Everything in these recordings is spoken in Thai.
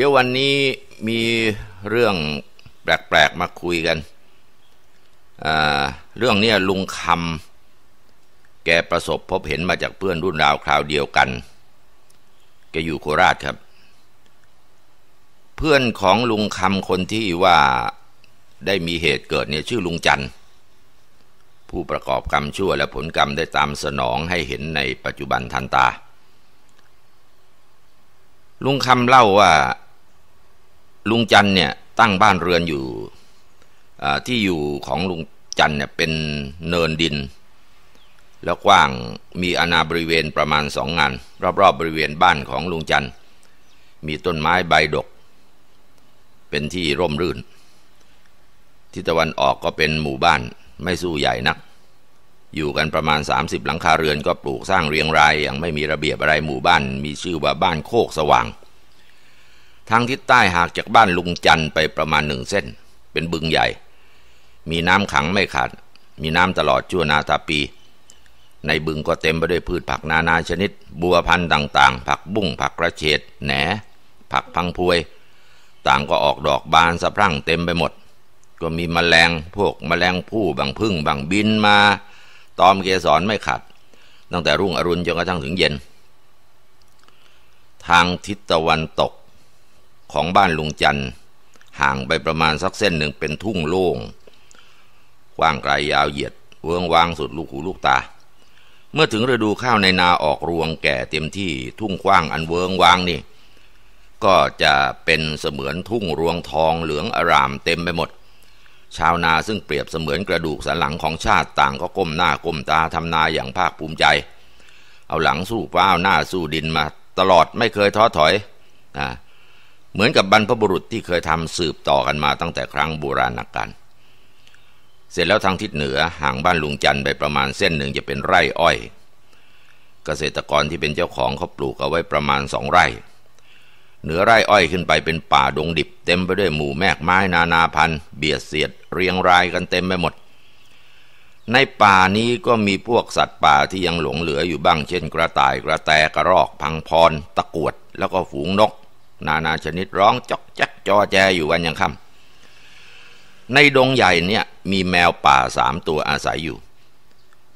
เดี๋ยววันนี้มีเรื่องแปลกๆมาคุยกัน เรื่องนี้ลุงคำแกประสบพบเห็นมาจากเพื่อนรุ่นราวคราวเดียวกัน แกอยู่โคราชครับ เพื่อนของลุงคำคนที่ว่าได้มีเหตุเกิดเนี่ยชื่อลุงจันผู้ประกอบกรรมชั่ว และผลกรรมได้ตามสนองให้เห็นในปัจจุบันทันตา ลุงคำเล่าว่าลุงจันเนี่ยตั้งบ้านเรือนอยู่ที่อยู่ของลุงจันเนี่ยเป็นเนินดิน แล้วกว้างมีอาณาบริเวณประมาณสองงานรอบๆบบริเวณบ้านของลุงจันมีต้นไม้ใบดก เป็นที่ร่มรื่นที่ตะวันออกก็เป็นหมู่บ้านไม่สู้ใหญ่นักอยู่กันประมาณ 30 หลังคาเรือนก็ปลูกสร้างเรียงรายอย่างไม่มีระเบียบอะไรหมู่บ้าน มีชื่อว่าบ้านโคกสว่างทางทิศใต้หากจากบ้านลุงจันไปประมาณหนึ่งเส้น เป็นบึงใหญ่ มีน้ำขังไม่ขาดมีน้ำตลอดชั่วนาตาปี ในบึงก็เต็มไปด้วยพืชผักนานาชนิด บัวพันธุ์ต่างๆ ผักบุ้งผักกระเฉดแหนผักพังพวย ต่างก็ออกดอกบานสะพรั่งเต็มไปหมด ก็มีมแมลงพวกมแมลงผู้บางพึ่งบางบินมา ตอมเกสรไม่ขาดตั้งแต่รุ่งอรุณจนกระทั่งถึงเย็น ทางทิศตะวันตกของบ้านลุงจันห่างไปประมาณ สักเส้นหนึ่งเป็นทุ่งโล่งกว้างไกลยาวเหยียด เวืองวางสุดลูกหูลูกตา เมื่อถึงฤดูข้าวในนาออกรวงแก่เต็มที่ ทุ่งกว้างอันเวืองวางนี่ ก็จะเป็นเสมือนทุ่งรวงทอง เหลืองอารามเต็มไปหมด ชาวนาซึ่งเปรียบเสมือนกระดูกสันหลังของชาติต่างก็ก้ม หน้าก้มตาทำนาอย่างภาคภูมิใจ เอาหลังสู้ป้าวหน้าสู้ดินมาตลอดไม่เคยท้อถอยอ่าเหมือนกับบรรพบุรุษที่เคยทำสืบต่อกันมาตั้งแต่ครั้งโบราณกาลเสร็จแล้วทางทิศเหนือห่างบ้านลุงจันไปประมาณเส้นหนึ่งจะเป็นไร่อ้อย เกษตรกรที่เป็นเจ้าของเขาปลูกเอาไว้ประมาณสองไร่ เหนือไร่อ้อยขึ้นไปเป็นป่าดงดิบ เต็มไปด้วยหมู่แมกไม้นานาพันธุ์ เบียดเสียด เรียงรายกันเต็มไปหมด ในป่านี้ก็มีพวกสัตว์ป่าที่ยังหลงเหลืออยู่บ้างเช่น กระต่ายกระแตกระรอก พังพรตะกวด แล้วก็ฝูงนกนานาชนิดร้องจอกจักจอแจอยู่วันยังค่ำในดงใหญ่เนี่ย มีแมวป่าสามตัวอาศัยอยู่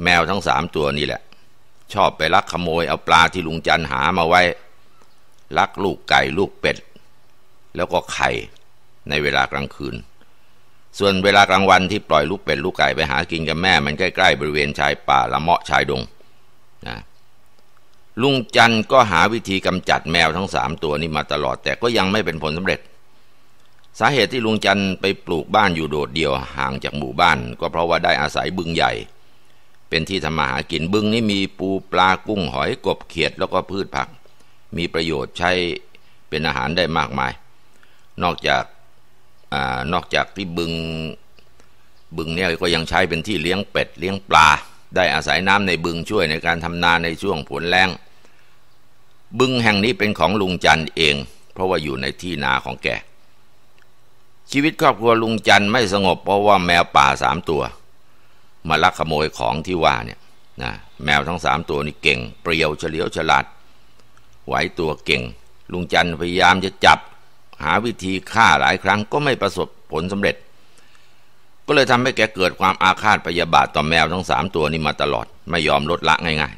แมวทั้งสามตัวนี่แหละ ชอบไปลักขโมย เอาปลาที่ลุงจันหามาไว้ ลักลูกไก่ลูกเป็ด แล้วก็ไข่ในเวลากลางคืน ส่วนเวลากลางวันที่ปล่อยลูกเป็ดลูกไก่ไปหากินกับแม่ มันใกล้ๆบริเวณชายป่าละเมาะชายดงนะลุงจันก็หาวิธีกำจัดแมวทั้งสามตัวนี้มาตลอดแต่ก็ยังไม่เป็นผลสำเร็จ สาเหตุที่ลุงจันไปปลูกบ้านอยู่โดดเดี่ยวห่างจากหมู่บ้าน ก็เพราะว่าได้อาศัยบึงใหญ่ เป็นที่ทำมาหากินบึงนี้มีปูปลากุ้งหอยกบเขียด แล้วก็พืชผัก มีประโยชน์ใช้เป็นอาหารได้มากมาย นอกจากอนอกจากที่บึงบึงเนี่ยก็ยังใช้เป็นที่เลี้ยงเป็ดเลี้ยงปลาได้อาศัยน้ำในบึงช่วยในการทำนาในช่วงผลแล้งบึงแห่งนี้เป็นของลุงจันเอง เพราะว่าอยู่ในที่นาของแกชีวิตครอบครัวลุงจันไม่สงบเพราะว่าแมวป่าสามตัว มาลักขโมยของที่ว่าเนี่ยนะแมวทั้งสามตัวนี่เก่งเปรียวเฉลียวฉลาดไหวตัวเก่ง ลุงจันพยายามจะจับ หาวิธีฆ่าหลายครั้งก็ไม่ประสบผลสำเร็จก็เลยทำให้แกเกิดความอาฆาตพยาบาทต่อแมวทั้งสามตัวนี้มาตลอดไม่ยอมลดละง่าย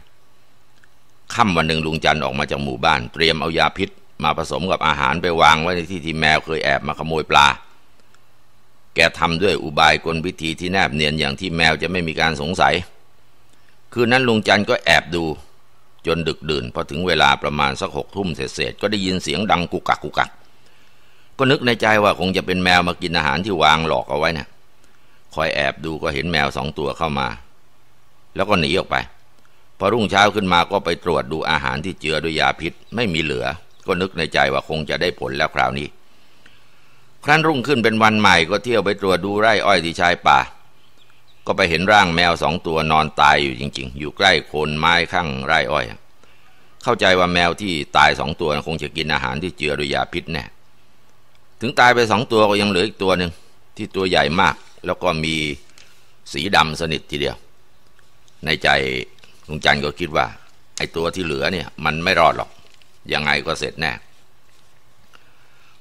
ๆ ค่ำวันหนึ่งลุงจันออกมาจากหมู่บ้าน เตรียมเอายาพิษ มาผสมกับอาหารไปวางไว้ในที่ที่แมวเคยแอบมาขโมยปลา แกทำด้วยอุบายกลวิธีที่แนบเนียนอย่างที่แมวจะไม่มีการสงสัย คืนนั้นลุงจันก็แอบดูจนดึกดื่นพอถึงเวลาประมาณสักหกทุ่มเศษก็ได้ยินเสียงดังกุกักกุกัก ก็นึกในใจว่าคงจะเป็นแมวมากินอาหารที่วางหลอกเอาไว้นะ่ะคอยแอบดูก็เห็นแมวสองตัวเข้ามา แล้วก็หนีออกไป พอรุ่งเช้าขึ้นมาก็ไปตรวจดูอาหารที่เจือด้วยยาพิษ ไม่มีเหลือ ก็นึกในใจว่าคงจะได้ผลแล้วคราวนี้ ครั้นรุ่งขึ้นเป็นวันใหม่ก็เที่ยวไปตรวจดูไร่อ้อยที่ชายป่า ก็ไปเห็นร่างแมวสองตัวนอนตายอยู่จริง ๆ อยู่ใกล้โคนไม้ข้างไร่อ้อยเข้าใจว่าแมวที่ตายสองตัวคงจะกินอาหารที่เจือด้วยยาพิษแน่ถึงตายไปสองตัวก็ยังเหลืออีกตัวหนึ่งที่ตัวใหญ่มากแล้วก็มีสีดำสนิททีเดียว ในใจลุงจันก็คิดว่า ไอ้ตัวที่เหลือเนี่ยมันไม่รอดหรอก ยังไงก็เสร็จแน่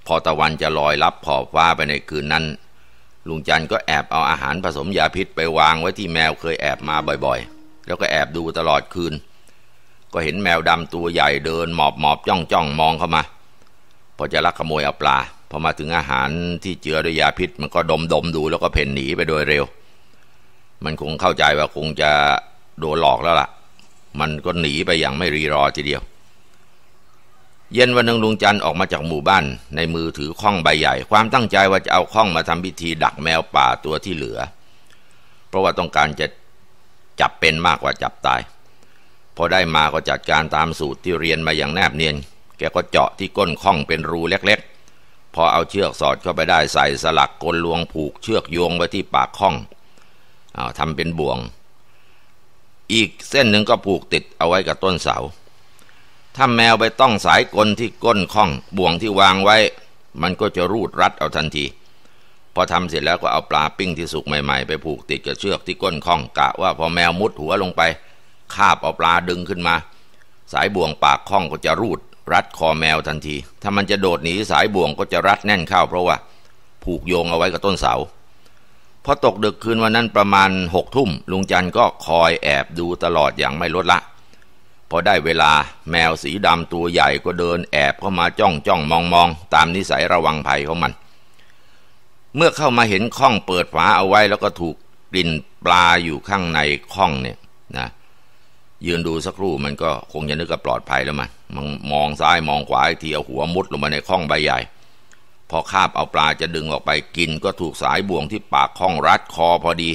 พอตะวันจะลอยรับขอบฟ้าไปในคืนนั้น ลุงจันก็แอบเอาอาหารผสมยาพิษไปวางไว้ที่แมวเคยแอบมาบ่อยๆ แล้วก็แอบดูตลอดคืน ก็เห็นแมวดำตัวใหญ่เดินหมอบหมอบจ้องจ้องมองเข้ามา พอจะลักขโมยเอาปลาพอมาถึงอาหารที่เจือด้วยยาพิษมันก็ดมดมดูแล้วก็เพ่นหนีไปโดยเร็ว มันคงเข้าใจว่าคงจะโดนหลอกแล้วล่ะ มันก็หนีไปอย่างไม่รีรอทีเดียว เย็นวันนึงลุงจันออกมาจากหมู่บ้าน ในมือถือข้องใบใหญ่ ความตั้งใจว่าจะเอาข้องมาทำพิธีดักแมวป่าตัวที่เหลือ เพราะว่าต้องการจะจับเป็นมากกว่าจับตายพอได้มาก็จัดการตามสูตรที่เรียนมาอย่างแนบเนียนแกก็เจาะที่ก้นข้องเป็นรูเล็กๆพอเอาเชือกสอดเข้าไปได้ใส่สลักกลลวงผูกเชือกโยงไว้ที่ปากข้องอาทำเป็นบ่วง อีกเส้นหนึ่งก็ผูกติดเอาไว้กับต้นเสาถ้าแมวไปต้องสายกลที่ก้นข้อง บ่วงที่วางไว้มันก็จะรูดรัดเอาทันที พอทำเสร็จแล้วก็เอาปลาปิ้งที่สุกใหม่ๆไปผูกติดกับเชือกที่ก้นข้อง กะว่าพอแมวมุดหัวลงไปคาบเอาปลาดึงขึ้นมา สายบ่วงปากข้องก็จะรูดรัดคอแมวทันที ถ้ามันจะโดดหนีสายบ่วงก็จะรัดแน่นเข้าเพราะว่า ผูกโยงเอาไว้กับต้นเสา พอตกดึกคืนวันนั้นประมาณหกทุ่มลุงจันก็คอยแอบดูตลอดอย่างไม่ลดละ พอได้เวลาแมวสีดำตัวใหญ่ก็เดินแอบเข้ามาจ้องจ้องมองมอง ตามนิสัยระวังภัยของมัน เมื่อเข้ามาเห็นข้องเปิดฝาเอาไว้แล้วก็ถูกกลิ่นปลาอยู่ข้างในข้องเนี่ยนะยืนดูสักครู่มันก็คงจะนึกว่าปลอดภัยแล้วมันมันมองซ้ายมองขวาทีเอาหัวมุดลงมาในข้องใบใหญ่ พอคาบเอาปลาจะดึงออกไปกินก็ถูกสายบ่วงที่ปากข้องรัดคอพอดี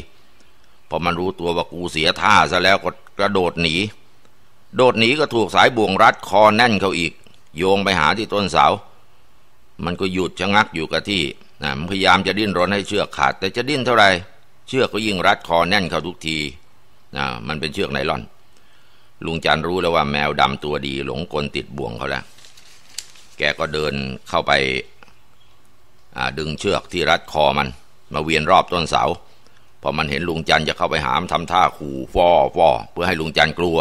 พอมันรู้ตัวว่ากูเสียท่าซะแล้วก็กระโดดหนี โดดหนีก็ถูกสายบ่วงรัดคอแน่นเขาอีก โยงไปหาที่ต้นเสามันก็หยุดชะงักอยู่กับที่นะมันพยายามจะดิ้นรนให้เชือกขาดแต่จะดิ้นเท่าไหร่เชือกก็ยิ่งรัดคอแน่นเขาทุกทีนะมันเป็นเชือกไนล่อนลุงจันรู้แล้วว่าแมวดำตัวดี หลงกลติดบ่วงเขาแล้ว แกก็เดินเข้าไปดึงเชือกที่รัดคอมัน มาเวียนรอบต้นเสา พอมันเห็นลุงจันจะเข้าไปหามทำท่าขู่ฟอฟอเพื่อให้ลุงจันกลัว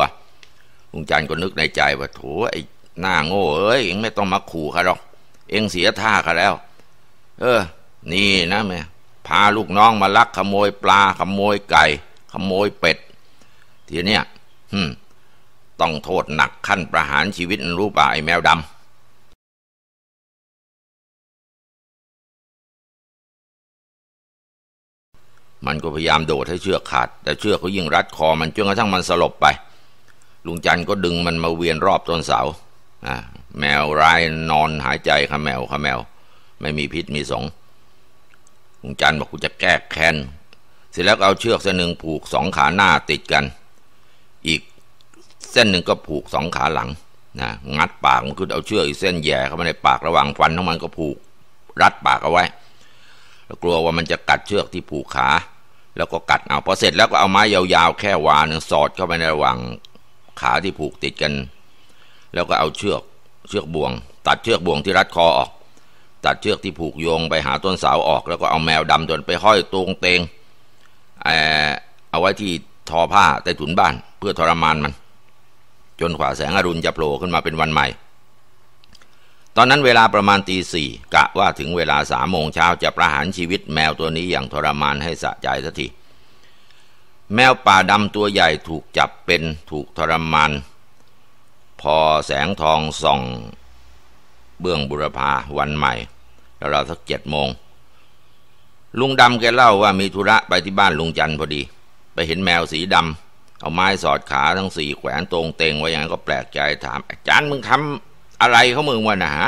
ลุงจันก็นึกในใจว่าโถไอ้หน้า โง่เอ้ยเองไม่ต้องมาขู่ข้าหรอก เองเสียท่าข้าแล้ว เออ นี่นะแม่พาลูกน้องมาลักขโมยปลาขโมยไก่ ขโมยเป็ดทีเนี้ยอืมต้องโทษหนักขั้นประหารชีวิตรูปไอ้แมวดำมันก็พยายามโดดให้เชือกขาด แต่เชือกเขายิ่งรัดคอมันจนกระทั่งมันสลบไป ลุงจันก็ดึงมันมาเวียนรอบต้นเสาแมวร้ายนอนหายใจขะแมวขะแมว ไม่มีพิษมีสง ลุงจันบอกกูจะแก้แค้น เสร็จแล้วเอาเชือกเส้นหนึ่งผูกสองขาหน้าติดกันส้นหนึ่งก็ผูกสองขาหลังนะงัดปากมันคือเอาเชือกอีกเส้นแย่เข้ามาในปากระหว่างฟันของมันก็ผูกรัดปากเอาไว้กลัวว่ามันจะกัดเชือกที่ผูกขา แล้วก็กัดเอาพอเสร็จแล้วก็เอาไม้ยาวๆแค่วาหนึ่งสอดเข้าไปในระหว่างขาที่ผูกติดกัน แล้วก็เอาเชือกเชือกบ่วง ตัดเชือกบ่วงที่รัดคอออก ตัดเชือกที่ผูกโยง ไปหาต้นเสาออก แล้วก็เอาแมวดำจนไปห้อยตรงเตงเอาไว้ที่ทอผ้าใต้ถุนบ้าน เพื่อทรมานมันจนกว่าแสงอรุณจะโผล่ขึ้นมาเป็นวันใหม่ ตอนนั้นเวลาประมาณตีสี่กะว่าถึงเวลาสามโมงเช้าจะประหารชีวิตแมวตัวนี้อย่างทรมานให้สะใจสักที แมวป่าดำตัวใหญ่ถูกจับเป็นถูกทรมาน พอแสงทองส่องเบื้องบุรพาวันใหม่แราวาสักเจ็ดโมง ลุงดำแกเล่าว่ามีธุระไปที่บ้านลุงจันพอดี ไปเห็นแมวสีดำเอาไม้สอดขาทั้งสี่แขวนตรงเต่งไว้อย่างนั้นก็แปลกใจถามอาจารย์มึงทำอะไรเขามึงวะนะฮะ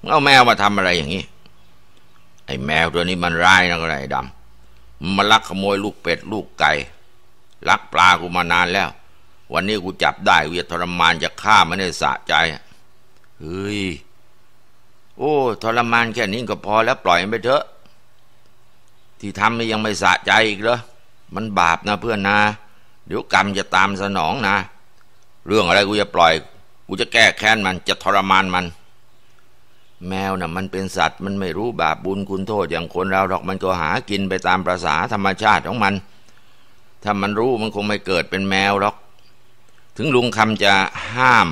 มึงเอาแมวมาทำอะไรอย่างนี้ ไอ้แมวตัวนี้มันร้ายนะก็ไรดำมันลักขโมยลูกเป็ดลูกไก่ลักปลากูมานานแล้ว วันนี้กูจับได้กูจะทรมานจะฆ่ามันใด้สะใจ เฮ้ย โอ้ ทรมานแค่นี้ก็พอแล้วปล่อยมันไปเถอะ ที่ทำนี่ยังไม่สะใจอีกเหรอ มันบาปนะเพื่อนนะเดี๋ยวกรรมจะตามสนองนะ เรื่องอะไรกูจะปล่อยกูจะแก้แค้นมันจะทรมานมัน แมวนะ่ะมันเป็นสัตว์ มันไม่รู้บาปบุญคุณโทษ อย่างคนเราหรอกมันก็หากินไปตามประษาธรรมชาติของมันถ้ามันรู้มันคงไม่เกิดเป็นแมวหรอก ถึงลุงคำจะห้าม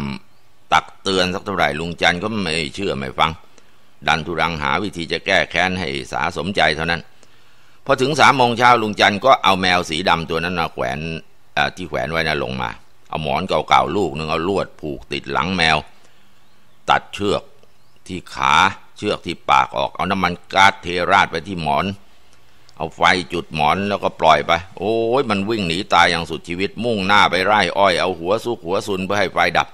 ตักเตือนสักเท่าไหร่ลุงจันก็ไม่เชื่อไม่ฟัง ดันทุรังหาวิธีจะแก้แค้นให้สาสมใจเท่านั้นพอถึงสามโมงเช้าลุงจันก็เอาแมวสีดำตัวนั้นมาแขวนที่แขวนไว้นะ่ะลงมา เอาหมอนเก่าๆลูกหนึ่งเอาลวดผูกติดหลังแมว ตัดเชือกที่ขาเชือกที่ปากออก เอาน้ำมันก๊าดเทราดไปที่หมอน เอาไฟจุดหมอนแล้วก็ปล่อยไป โอ้ยมันวิ่งหนีตายอย่างสุดชีวิต มุ่งหน้าไปไร่อ้อย เอาหัวสุกหัวซุนเพื่อให้ไฟดับ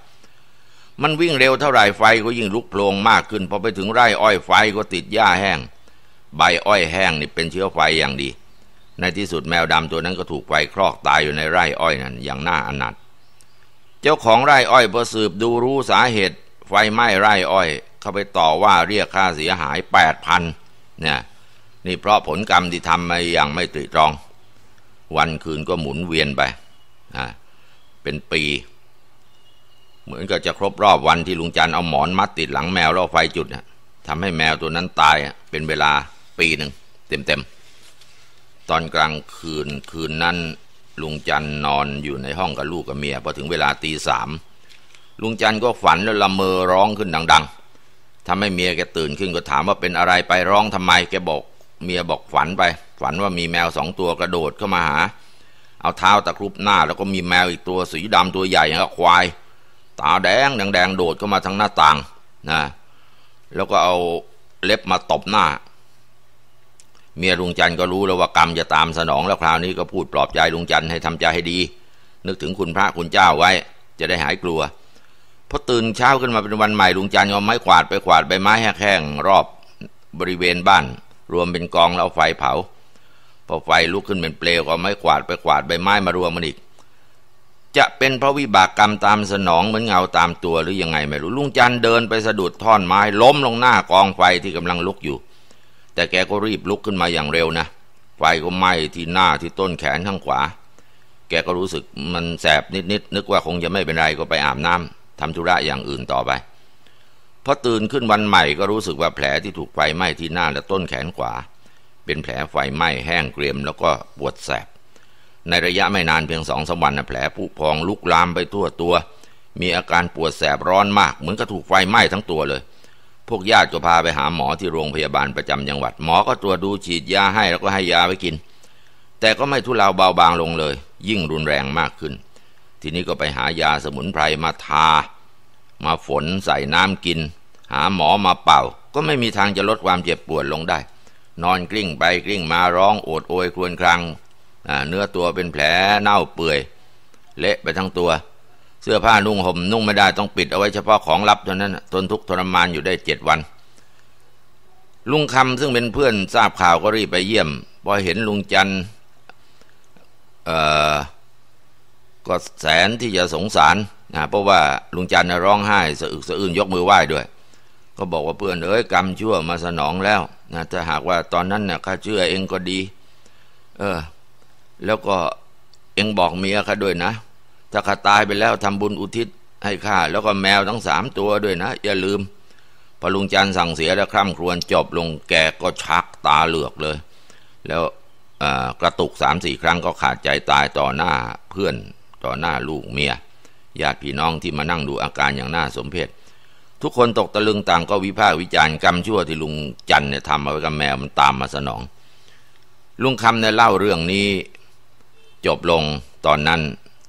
มันวิ่งเร็วเท่าไรไฟก็ยิ่งลุกโพลงมากขึ้น พอไปถึงไร่อ้อยไฟก็ติดหญ้าแห้ง ใบอ้อยแห้งนี่เป็นเชื้อไฟอย่างดีในที่สุดแมวดำตัวนั้นก็ถูกไฟคลอกตายอยู่ในไร่อ้อยนั้นอย่างน่าอนาถเจ้าของไร่อ้อยพอสืบดูรู้สาเหตุไฟไหม้ไร่อ้อย เข้าไปต่อว่าเรียกค่าเสียหายแปดพันเนี่ยนี่เพราะผลกรรมที่ทำมาอย่างไม่ตรีตรอง วันคืนก็หมุนเวียนไปนะเป็นปี เหมือนกับจะครบรอบวันที่ลุงจันเอาหมอนมัดติดหลังแมวแล้วไฟจุดทำให้แมวตัวนั้นตายเป็นเวลาปีหนึ่งเต็มๆตอนกลางคืนคืนนั้นลุงจันนอนอยู่ในห้องกับลูกกับเมียพอถึงเวลาตีสามลุงจันก็ฝันแล้วละเมอร้องขึ้นดัง ๆทำให้เมียแกตื่นขึ้นก็ถามว่าเป็นอะไรไปร้องทำไมแกบอกเมียบอกฝันไป ฝันว่ามีแมวสองตัวกระโดดเข้ามาหา เอาเท้าตะครุบหน้า แล้วก็มีแมวอีกตัวสีดำตัวใหญ่อย่างควาย ตาแดงแดงโดดเข้ามาทางหน้าต่างนะแล้วก็เอาเล็บมาตบหน้าเมียลุงจันก็รู้แล้วว่ากรรมจะตามสนองแล้วคราวนี้ก็พูดปลอบใจลุงจันให้ทำใจให้ดี นึกถึงคุณพระคุณเจ้าไว้ จะได้หายกลัวพอตื่นเช้าขึ้นมาเป็นวันใหม่ลุงจันเอาไม้ขวาดไปขวาดใบไม้แห้งๆรอบบริเวณบ้าน รวมเป็นกองแล้วไฟเผา พอไฟลุกขึ้นเป็นเปลวก็ไม้ขวาดไปขวาดใบไม้มารวมมันอีก จะเป็นเพราะวิบากกรรมตามสนองเหมือนเงาตามตัวหรือยังไงไม่รู้ลุงจันเดินไปสะดุดท่อนไม้ ล้มลงหน้ากองไฟที่กำลังลุกอยู่แต่แกก็รีบลุกขึ้นมาอย่างเร็วนะไฟก็ไหม้ที่หน้าที่ต้นแขนข้างขวา แกก็รู้สึกมันแสบนิดๆนนึกว่าคงจะไม่เป็นไรก็ไปอาบน้ำ ทำธุระอย่างอื่นต่อไปพอตื่นขึ้นวันใหม่ก็รู้สึกว่าแผลที่ถูกไฟไหม้ที่หน้าและต้นแขนขวา เป็นแผลไฟไหม้แห้งเกรียมแล้วก็ปวดแสบ ในระยะไม่นานเพียงสองสวันนะแผลผุพองลุกลามไปทั่วตัว มีอาการปวดแสบร้อนมากเหมือนกับถูกไฟไหม้ทั้งตัวเลยพวกญาติก็พาไปหาหมอที่โรงพยาบาลประจำจังหวัด หมอก็ตรวจดูฉีดยาให้แล้วก็ให้ยาไปกิน แต่ก็ไม่ทุเลาเบาบางลงเลย ยิ่งรุนแรงมากขึ้น ทีนี้ก็ไปหายาสมุนไพรมาทา มาฝนใส่น้ำกิน หาหมอมาเป่า ก็ไม่มีทางจะลดความเจ็บปวดลงได้ นอนกลิ้งไปกลิ้งมาร้องโอดโอย ครวญครางเนื้อตัวเป็นแผลเน่าเปื่อยเละไปทั้งตัวเสื้อผ้านุ่งห่มนุ่งไม่ได้ ต้องปิดเอาไว้เฉพาะของลับเท่านั้นทนทุกข์ทรมานอยู่ได้เจ็ดวัน ลุงคำซึ่งเป็นเพื่อนทราบข่าวก็รีบไปเยี่ยมพอเห็นลุงจันเอ่อก็แสนที่จะสงสารนะเพราะว่า ลุงจันร้องไห้สะอึกสะอื้นยกมือไหว้ด้วย ก็บอกว่าเพื่อน เอ้ยกรรมชั่วมาสนองแล้วนะถ้าหากว่าตอนนั้นเนี่ยข้าเชื่อเองก็ดี เออ แล้วก็เองบอกเมียข้าด้วยนะถ้าข้าตายไปแล้วทำบุญอุทิศให้ข้า แล้วก็แมวทั้งสามตัวด้วยนะ อย่าลืม พอลุงจันสั่งเสียแล้วคร่ำครวญจบลงแกก็ชักตาเหลือกเลย แล้วกระตุกสามสี่ครั้งก็ขาดใจตายต่อหน้าเพื่อนต่อหน้าลูกเมียญาติพี่น้องที่มานั่งดูอาการอย่างน่าสมเพช ทุกคนตกตะลึงต่าง ก็วิพากษ์วิจารณ์กรรมชั่วที่ลุงจันเนี่ยทำเอาไว้กับแมวมันตามมาสนอง ลุงคำเนี่ยเล่าเรื่องนี้จบลงตอนนั้น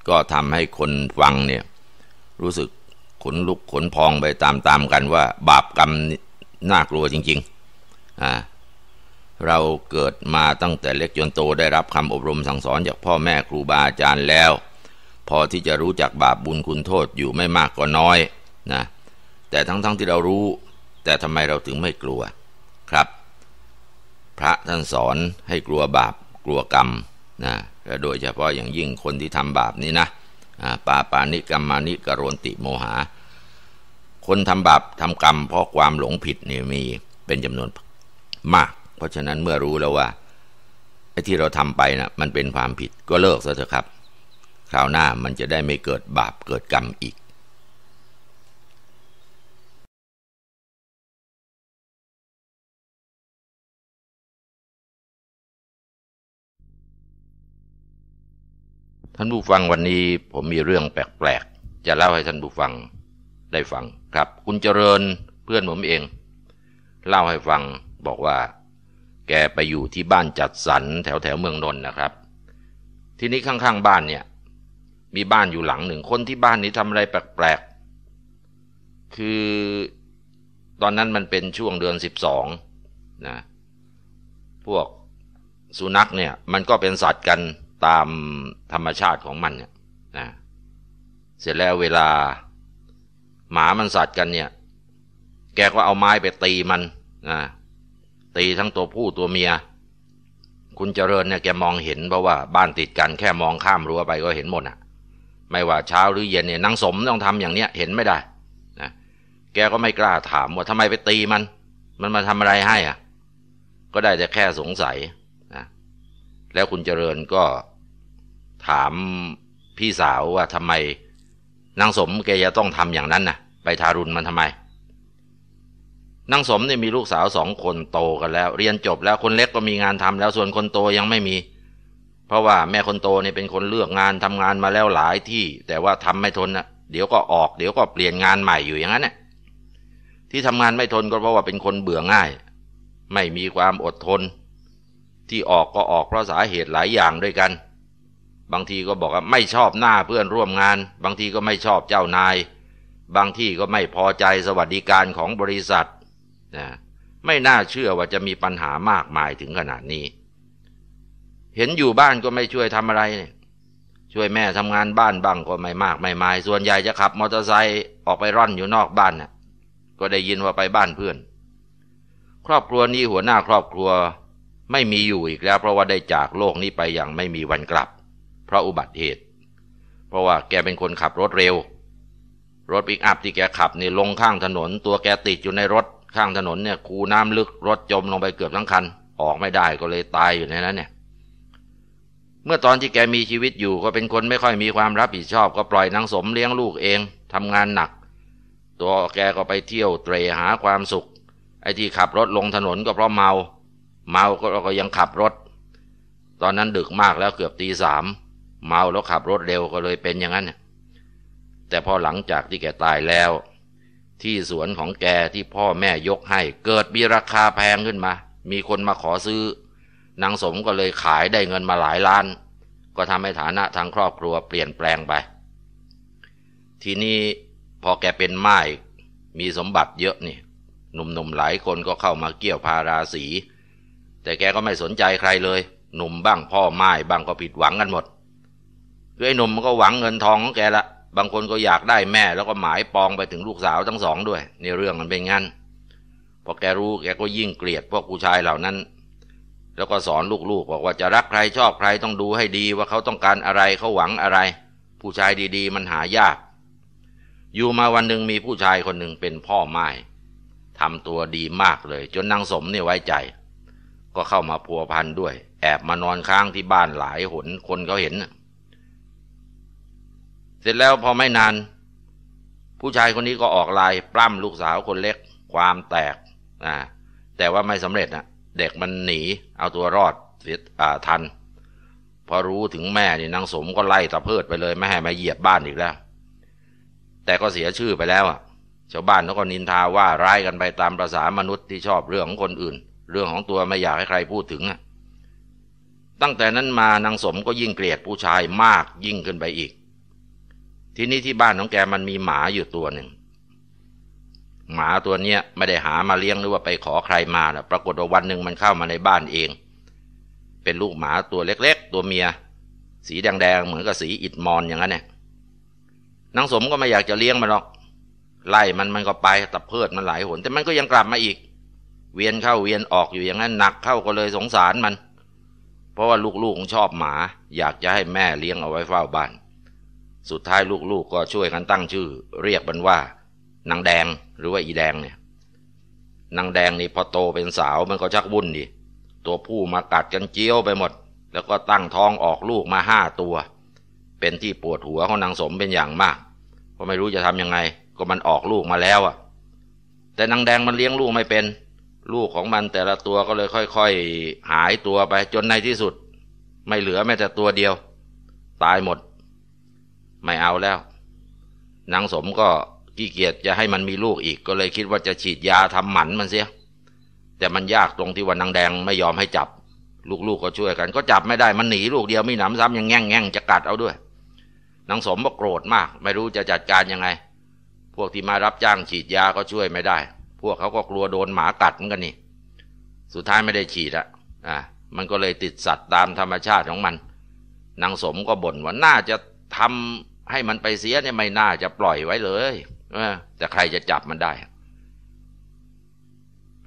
ก็ทำให้คนฟังเนี่ยรู้สึกขนลุกขนพองไปตามๆกันว่าบาปกรรมน่ากลัวจริงๆอ่าเราเกิดมาตั้งแต่เล็กจนโตได้รับคำอบรมสั่งสอนจากพ่อแม่ครูบาอาจารย์แล้ว พอที่จะรู้จักบาปบุญคุณโทษอยู่ไม่มากก็น้อยนะแต่ทั้งๆทที่เรารู้ แต่ทำไมเราถึงไม่กลัวครับ พระท่านสอนให้กลัวบาปกลัวกรรมนะและโดยเฉพาะอย่างยิ่งคนที่ทำบาปนี้นะปาปานิกรรมานิกรโรนติโมหา คนทำบาปทำกรรม เพราะความหลงผิดนี่มีเป็นจำนวนมาก เพราะฉะนั้นเมื่อรู้แล้วว่าไอ้ที่เราทำไปนะ่ะมันเป็นความผิดก็เลิกซะเถอะครับคราวหน้ามันจะได้ไม่เกิดบาปเกิดกรรมอีกท่านผู้ฟังวันนี้ผมมีเรื่องแปลกๆจะเล่าให้ท่านผู้ฟัง ได้ฟังครับ คุณเจริญเพื่อนผมเอง เล่าให้ฟังบอกว่าแกไปอยู่ที่บ้านจัดสรรแถวแถวเมืองนนท์นะครับ ทีนี้ข้างๆ บ้านเนี่ย มีบ้านอยู่หลังหนึ่งคนที่บ้านนี้ทำอะไรแปลกๆ คือตอนนั้นมันเป็นช่วงเดือนสสิบองนะ พวกสุนัขเนี่ยมันก็เป็นสัตว์กันตามธรรมชาติของมันเนี่ยนะเสร็จแล้วเวลา หมามันสัตว์กันเนี่ย แกก็เอาไม้ไปตีมันนะตีทั้งตัวผู้ตัวเมีย คุณเจริญเนี่ยแกมองเห็นเพราะว่า บ้านติดกัน แค่มองข้ามรั้วไปก็เห็นหมดอ่ะ ไม่ว่าเช้าหรือเย็นเนี่ยนางสมต้องทำอย่างเนี้ยเห็นไม่ได้นะแกก็ไม่กล้าถามว่าทำไมไปตีมัน มันมาทำอะไรให้อ่ะ ก็ได้แต่แค่สงสัยนะแล้วคุณเจริญก็ถามพี่สาวว่าทำไมนางสมแกจะต้องทำอย่างนั้นนะ่ะ ไปทารุณมันทำไมนางสมเนี่ยมีลูกสาวสองคนโตกันแล้ว เรียนจบแล้วคนเล็กก็มีงานทำแล้วส่วนคนโตยังไม่มี เพราะว่าแม่คนโตเนี่ยเป็นคนเลือกงาน ทำงานมาแล้วหลายที่ แต่ว่าทำไม่ทนนะเดี๋ยวก็ออกเดี๋ยวก็เปลี่ยนงานใหม่อยู่อย่างนั้นเนี่ยที่ทำงานไม่ทนก็เพราะว่าเป็นคนเบื่อง่าย ไม่มีความอดทน ที่ออกก็ออกเพราะสาเหตุหลายอย่างด้วยกันบางทีก็บอกว่าไม่ชอบหน้าเพื่อนร่วมงาน บางทีก็ไม่ชอบเจ้านาย บางที่ก็ไม่พอใจสวัสดิการของบริษัทนะไม่น่าเชื่อว่าจะมีปัญหามากมายถึงขนาดนี้ เห็นอยู่บ้านก็ไม่ช่วยทำอะไร ช่วยแม่ทำงานบ้านบ้างก็ไม่มากไม่มายส่วนใหญ่จะขับมอเตอร์ไซค์ออกไปร่อนอยู่นอกบ้านน่ะก็ได้ยินว่าไปบ้านเพื่อน ครอบครัวนี้หัวหน้าครอบครัว ไม่มีอยู่อีกแล้ว เพราะว่าได้จากโลกนี้ไปอย่างไม่มีวันกลับพราะอุบัติเหตุ เพราะว่าแกเป็นคนขับรถเร็ว รถปิกอัพที่แกขับนี่ลงข้างถนน ตัวแกติดอยู่ในรถข้างถนนเนี่ย คูน้ำลึกรถจมลงไปเกือบทั้งคัน ออกไม่ได้ก็เลยตายอยู่ในนั้นเนี่ย เมื่อตอนที่แกมีชีวิตอยู่ก็เป็นคนไม่ค่อยมีความรับผิดชอบ ก็ปล่อยนางสมเลี้ยงลูกเองทำงานหนัก ตัวแกก็ไปเที่ยวเตรหาความสุข ไอ้ที่ขับรถลงถนนก็เพราะเมา เมาก็ยังขับรถ ตอนนั้นดึกมากแล้วเกือบตีสามเมาแล้วขับรถเร็วก็เลยเป็นอย่างนั้น แต่พอหลังจากที่แกตายแล้ว ที่สวนของแกที่พ่อแม่ยกให้เกิดมีราคาแพงขึ้นมา มีคนมาขอซื้อนางสมก็เลยขายได้เงินมาหลายล้าน ก็ทำให้ฐานะทางครอบครัวเปลี่ยนแปลงไป ทีนี้พอแกเป็นไม้มีสมบัติเยอะนี่ หนุ่มๆหลายคนก็เข้ามาเกี่ยวพาราสีแต่แกก็ไม่สนใจใครเลย หนุ่มบ้างพ่อไม้บ้างก็ผิดหวังกันหมดือไอ้หนุ่มมันก็หวังเงินทองของ แกละ บางคนก็อยากได้แม่แล้วก็หมายปองไปถึงลูกสาวทั้งสองด้วย ในเรื่องมันเป็นงั้น พอแกรู้ แกก็ยิ่งเกลียดพวกผู้ชายเหล่านั้น แล้วก็สอนลูกๆบอกว่าจะรักใครชอบใครต้องดูให้ดีว่าเขาต้องการอะไรเขาหวังอะไร ผู้ชายดีๆมันหายาก อยู่มาวันหนึ่งมีผู้ชายคนหนึ่งเป็นพ่อไม้ทำตัวดีมากเลย จนนางสมเนี่ยไว้ใจ ก็เข้ามาพัวพันด้วย แอบมานอนค้างที่บ้านหลายหน คนเขาเห็นเสร็จแล้วพอไม่นาน ผู้ชายคนนี้ก็ออกลายปล้ำลูกสาวคนเล็ก ความแตกนะแต่ว่าไม่สำเร็จนะเด็กมันหนี เอาตัวรอดเสียทันพอรู้ถึงแม่นี่นางสมก็ไล่ตะเพิดไปเลยไม่ให้มาเหยียบบ้านอีกแล้ว แต่ก็เสียชื่อไปแล้วอ่ะชาวบ้านเขาก็นินทาว่า ร้ายกันไปตามประษามนุษย์ที่ชอบเรื่องของคนอื่น เรื่องของตัวไม่อยากให้ใครพูดถึง ตั้งแต่นั้นมา นางสมก็ยิ่งเกลียดผู้ชายมากยิ่งขึ้นไปอีกทีนี้ที่บ้านของแกมันมีหมาอยู่ตัวหนึ่งหมาตัวเนี้ยไม่ได้หามาเลี้ยงหรือว่าไปขอใครมานะปรากฏว่าวันหนึ่งมันเข้ามาในบ้านเอง เป็นลูกหมาตัวเล็ก ๆ ตัวเมีย สีแดงๆเหมือนกับสีอิดมอนอย่างนั้นเนี่ยนางสมก็ไม่อยากจะเลี้ยงมันหรอกไล่มันมันก็ไปตับเพิดมันหลายหน แต่มันก็ยังกลับมาอีก เวียนเข้าเวียนออกอยู่อย่างนั้นหนักเข้าก็เลยสงสารมัน เพราะว่าลูกๆองชอบหมา อยากจะให้แม่เลี้ยงเอาไว้เฝ้าบ้านสุดท้ายลูกๆกก็ช่วยกันตั้งชื่อ เรียกมันว่า นางแดงหรือว่าอีแดงเนี่ย นางแดงนี่พอโตเป็นสาวมันก็ชักวุ่นดิตัวผู้มากัดกันเจี้ยวไปหมด แล้วก็ตั้งท้องออกลูกมาห้าตัว เป็นที่ปวดหัวของนางสมเป็นอย่างมากเพราะไม่รู้จะทํำยังไง ก็มันออกลูกมาแล้วอ่ะ แต่นางแดงมันเลี้ยงลูกไม่เป็น ลูกของมันแต่ละตัวก็เลยค่อยๆหายตัวไปจนในที่สุด ไม่เหลือแม้แต่ตัวเดียว ตายหมดไม่เอาแล้วนางสมก็ขี้เกียจจะให้มันมีลูกอีก ก็เลยคิดว่าจะฉีดยาทำหมันมันเสียแต่มันยากตรงที่ว่านางแดงไม่ยอมให้จับ ลูกๆกก็ช่วยกัน ก็จับไม่ได้มันหนีลูกเดียวไม่หนำซ้ำยังแง่งแง่งจะกัดเอาด้วยนางสมก็โกรธมาก ไม่รู้จะจัดการยังไง พวกที่มารับจ้างฉีดยาก็ช่วยไม่ได้ พวกเขาก็กลัวโดนหมากัดเหมือนกันนี่สุดท้ายไม่ได้ฉีดอะอ่ะมันก็เลยติดสัตว์ตามธรรมชาติของมันนางสมก็บ่นว่าน่าจะทำให้มันไปเสียเนี่ยไม่น่าจะปล่อยไว้เลยแต่ใครจะจับมันได้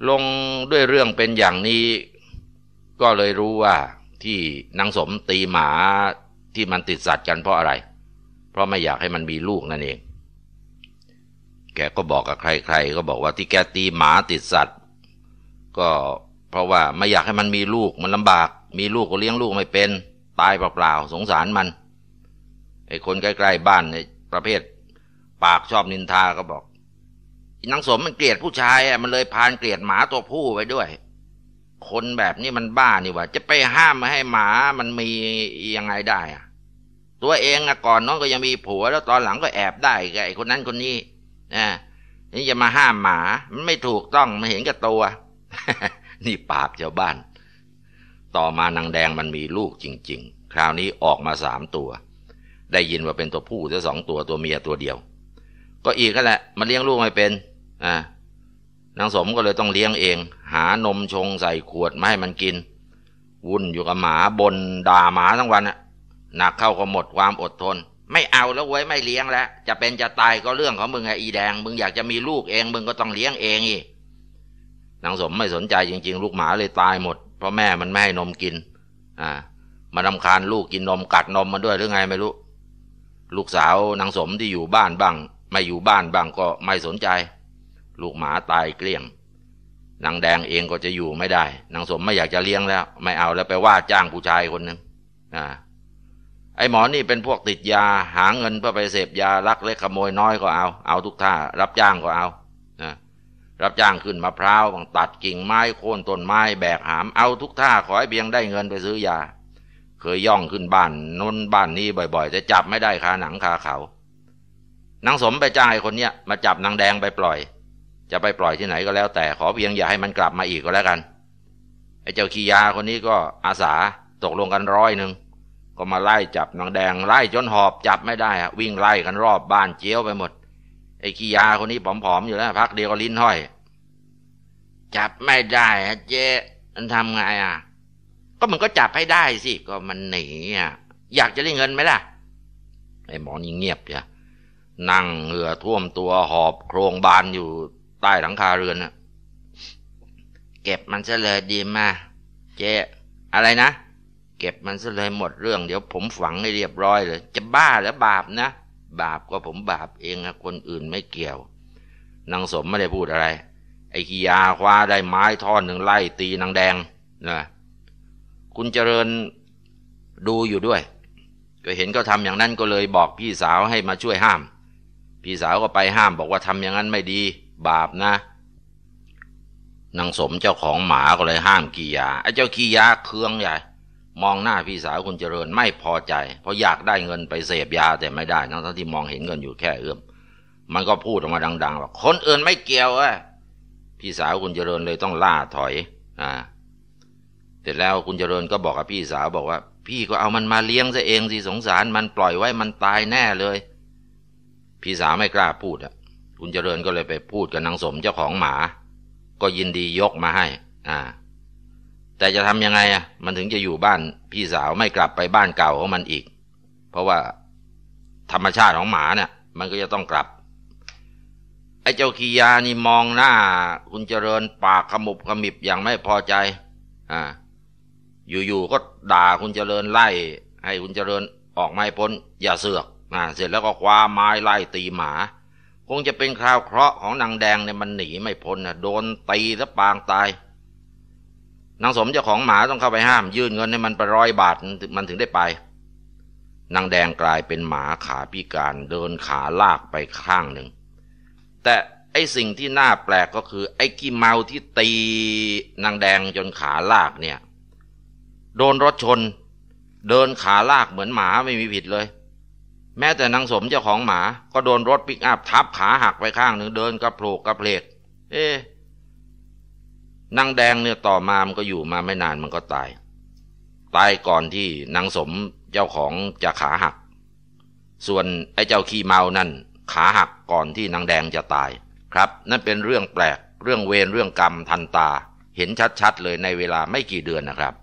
ลงด้วยเรื่องเป็นอย่างนี้ ก็เลยรู้ว่าที่นางสมตีหมาที่มันติดสัตว์กันเพราะอะไร เพราะไม่อยากให้มันมีลูกนั่นเอง แกก็บอกกับใครๆก็บอกว่าที่แกตีหมาติดสัตว์ ก็เพราะว่าไม่อยากให้มันมีลูกมันลำบากมีลูกก็เลี้ยงลูกไม่เป็นตายเปล่าๆสงสารมันไอ้คนใกล้ ๆ บ้านในประเภท ปากชอบนินทาก็บอกนางสมมันเกลียดผู้ชายอ่ะมันเลยพานเกลียดหมาตัวผู้ไว้ด้วย คนแบบนี้มันบ้านี่วะจะไปห้ามมาให้หมามันมียังไงได้อ่ะ ตัวเองอะก่อนน้องก็ยังมีผัว แล้ว ตอนหลังก็แอบได้ไอ้คนนั้นคนนี้นะนี่จะมาห้ามหมามันไม่ถูกต้องมันเห็นกับตัว นี่ปากชาวบ้าน ต่อมานางแดงมันมีลูกจริง ๆ คราวนี้ออกมาสามตัวได้ยินว่าเป็นตัวผู้จะสองตัวตัวเมียตัวเดียว ก็อีกนั่นแหละมันเลี้ยงลูกไม่เป็นอ่านางสมก็เลยต้องเลี้ยงเอง หานมชงใส่ขวดมาให้มันกิน วุ่นอยู่กับหมาบนด่าหมาทั้งวันน่ะหนักเข้าก็หมด ความอดทน ไม่เอาแล้วเว้ยไม่เลี้ยงแล้ว จะเป็นจะตายก็เรื่องของมึงไงอีแดงมึงอยากจะมีลูกเองมึงก็ต้องเลี้ยงเองอีนางสมไม่สนใจจริงๆลูกหมาเลยตายหมด เพราะแม่มันไม่ให้นมกินอ่ามาทำคาญลูกกินนม กัดนมมันด้วยหรือไงไม่รู้ลูกสาวนางสมที่อยู่บ้านบ้างไม่อยู่บ้านบ้างก็ไม่สนใจ ลูกหมาตายเกลี้ยงนางแดงเองก็จะอยู่ไม่ได้นางสมไม่อยากจะเลี้ยงแล้ว ไม่เอาแล้วไปว่าจ้างผู้ชายคนนึงอ่าไอ้หมอนี่เป็นพวกติดยา หาเงินเพื่อไปเสพยาลักเล็กขโมยน้อยก็เอา เอาทุกท่ารับจ้างก็เอานะรับจ้างขึ้นมะพร้าวบางตัดกิ่งไม้โค่นต้นไม้แบกหามเอาทุกท่า ขอให้เบียงได้เงินไปซื้อยาคยย่องขึ้นบ้านน้นบ้านนี้บ่อยๆจะจับไม่ได้คาหนังคาเขา นางสมไปจ้างไอ้คนเนี้ยมาจับนางแดงไปปล่อย จะไปปล่อยที่ไหนก็แล้ว แต่ขอเพียงอย่าให้มันกลับมาอีกก็แล้วกัน ไอ้เจ้าขียาคนนี้ก็อาสาตกลงกันร้อยหนึ่งก็มาไล่จับนางแดง ไล่จนหอบจับไม่ได้วิ่งไล่กันรอบบ้านเจียวไปหมดไอ้ขียาคนนี้ผอมๆอยู่แล้ว พักเดียวก็ลิ้นห้อย จับไม่ได้เจ๊มันทำไงอ่ะก็มันก็จับให้ได้สิ ก็มันหนีอ่ะ อยากจะได้เงินไหมล่ะ ไอ้หมอนี่เงียบจ่ยนั่งเหงื่อท่วมตัว หอบโครงบานอยู่ใต้หลังคาเรือนอะเก็บมันซะเลยดีมา เจ๊อะไรนะ เก็บมันซะเลยหมดเรื่อง เดี๋ยวผมฝังให้เรียบร้อยเลย จะบ้าหรือบาปนะ บาปก็ผมบาปเองนะคนอื่นไม่เกี่ยว นางสมไม่ได้พูดอะไร ไอ้ก้ยาคว้าได้ไม้ท่อนหนึ่งไล่ตีนางแดงนะคุณเจริญดูอยู่ด้วย ก็เห็นก็ทำอย่างนั้นก็เลยบอกพี่สาวให้มาช่วยห้าม พี่สาวก็ไปห้ามบอกว่าทำอย่างนั้นไม่ดี บาปนะนางสมเจ้าของหมาก็เลยห้ามกียาไอ้เจ้ากียาเคืองใหญ่มองหน้าพี่สาวคุณเจริญ ไม่พอใจ เพราะอยากได้เงินไปเสพยาแต่ไม่ได้ทั้งที่มองเห็นเงินอยู่แค่เอื้อม มันก็พูดออกมาดังๆว่าคนอื่นไม่เกี่ยวอะพี่สาวคุณเจริญเลยต้องล่าถอยอ่าสร็จแล้วคุณเจริญก็บอกกับพี่สาวบอกว่า พี่ก็เอามันมาเลี้ยงซะเองสิสงสารมันปล่อยไว้มันตายแน่เลย พี่สาวไม่กล้าพูดอ่ะคุณเจริญก็เลยไปพูดกับนางสมเจ้าของหมา ก็ยินดียกมาให้ อ่า แต่จะทำยังไงอ่ะ มันถึงจะอยู่บ้านพี่สาวไม่กลับไปบ้านเก่าของมันอีก เพราะว่าธรรมชาติของหมาเนี่ย มันก็จะต้องกลับ ไอ้เจ้าคียานี่มองหน้า คุณเจริญปากขมุบขมิบอย่างไม่พอใจอ่าอยู่ๆก็ด่าคุณเจริญไล่ ให้คุณเจริญออกไม่พ้นอย่าเสือกอ่าเสร็จแล้วก็คว้าไม้ไล่ตีหมา คงจะเป็นคราวเคราะห์ของนางแดงเนี่ยมันหนีไม่พ้นนะโดนตีซะปางตายนางสมเจ้าของหมาต้องเข้าไปห้ามยื่นเงินให้มันไปร้อยบาทมันถึงได้ไป นางแดงกลายเป็นหมาขาพิการเดินขาลากไปข้างหนึ่งแต่ไอสิ่งที่น่าแปลกก็คือไอกี้เมาที่ตีนางแดงจนขาลากเนี่ยโดนรถชน เดินขาลากเหมือนหมาไม่มีผิดเลย แม้แต่นางสมเจ้าของหมาก็โดนรถปิกอัพทับขาหักไปข้างหนึ่งเดินกระโผลกกระเพลกเอ๊นางแดงเนี่ยต่อมามันก็อยู่มาไม่นานมันก็ตาย ตายก่อนที่นางสมเจ้าของจะขาหัก ส่วนไอ้เจ้าขี้เมานั่นขาหักก่อนที่นางแดงจะตาย ครับ นั่นเป็นเรื่องแปลก เรื่องเวรเรื่องกรรมทันตา เห็นชัดๆ เลยในเวลาไม่กี่เดือนนะครับ